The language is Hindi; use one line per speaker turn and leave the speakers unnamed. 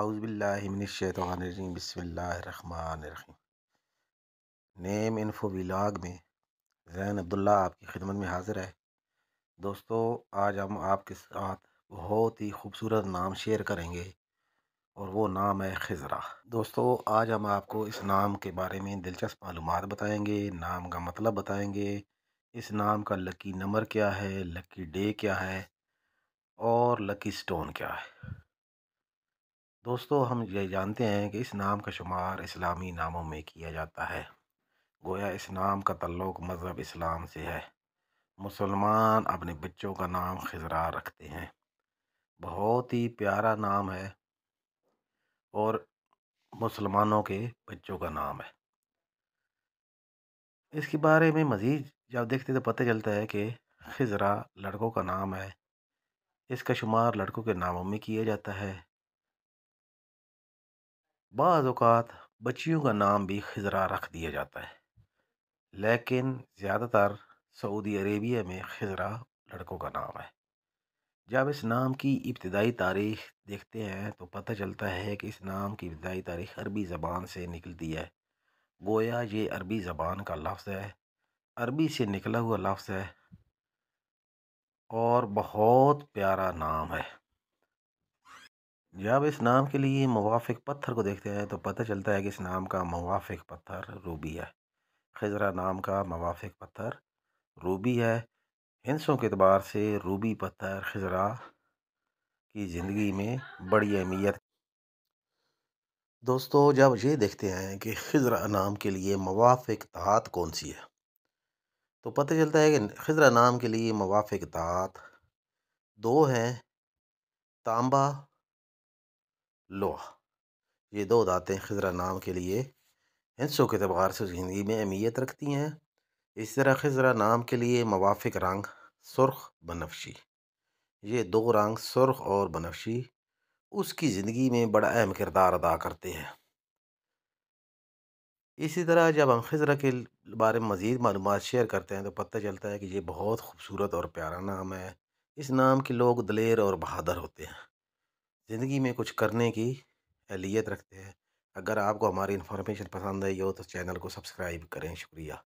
आउज़बिल्लिमिनशैतवानरजीम बसमीम नेम इन्फो विलाग में जैन अब्दुल्ला आपकी खिदमत में हाज़िर है दोस्तों आज हम आपके साथ बहुत ही खूबसूरत नाम शेयर करेंगे और वो नाम है खजरा दोस्तों आज हम आपको इस नाम के बारे में दिलचस्प मालूम बताएँगे नाम का मतलब बताएँगे इस नाम का लकी नंबर क्या है लकी डे क्या है और लकी स्टोन क्या है दोस्तों हम ये जानते हैं कि इस नाम का शुमार इस्लामी नामों में किया जाता है गोया इस नाम का तल्लुक मज़हब इस्लाम से है मुसलमान अपने बच्चों का नाम खजरा रखते हैं बहुत ही प्यारा नाम है और मुसलमानों के बच्चों का नाम है इसके बारे में मज़ीद जब देखते तो पता चलता है कि खजरा लड़कों का नाम है इसका शुमार लड़कों के नामों में किया जाता है बाज़ात बच्चियों का नाम भी खजरा रख दिया जाता है लेकिन ज़्यादातर सऊदी अरेबिया में खजरा लड़कों का नाम है जब इस नाम की इब्तदाई तारीख़ देखते हैं तो पता चलता है कि इस नाम की इब्तदाई तारीख़ अरबी ज़बान से निकलती है गोया ये अरबी ज़बान का लफ्ज़ है अरबी से निकला हुआ लफ्ज़ है और बहुत प्यारा नाम है जब इस नाम के लिए मुआफ़ पत्थर को देखते हैं तो पता चलता है कि इस नाम का मुआफ़ पत्थर रूबी है खजरा नाम का मुआफ़ पत्थर रूबी है हिंसों के अतबार से रूबी पत्थर खजरा की ज़िंदगी में बड़ी अहमियत दोस्तों जब ये देखते हैं कि खजरा नाम के लिए मवाफ़ तात कौन सी है तो पता चलता है कि खजरा नाम के लिए मवाफ़ तात दो हैं तांबा लोहा ये दो दातें खजरा नाम के लिए हिंसों के तबार से ज़िंदगी में अहमियत रखती हैं इसी तरह खजरा नाम के लिए मवाफिक रंग सुर्ख बनफशी ये दो रंग सुर्ख और बनफशी उसकी ज़िंदगी में बड़ा अहम किरदार अदा करते हैं इसी तरह जब हम खजरा के बारे में मज़ीद मालूम शेयर करते हैं तो पता चलता है कि ये बहुत खूबसूरत और प्यारा नाम है इस नाम के लोग दलेर और बहादुर होते हैं ज़िंदगी में कुछ करने की अहलियत रखते हैं अगर आपको हमारी इन्फॉर्मेशन पसंद आई हो तो चैनल को सब्सक्राइब करें शुक्रिया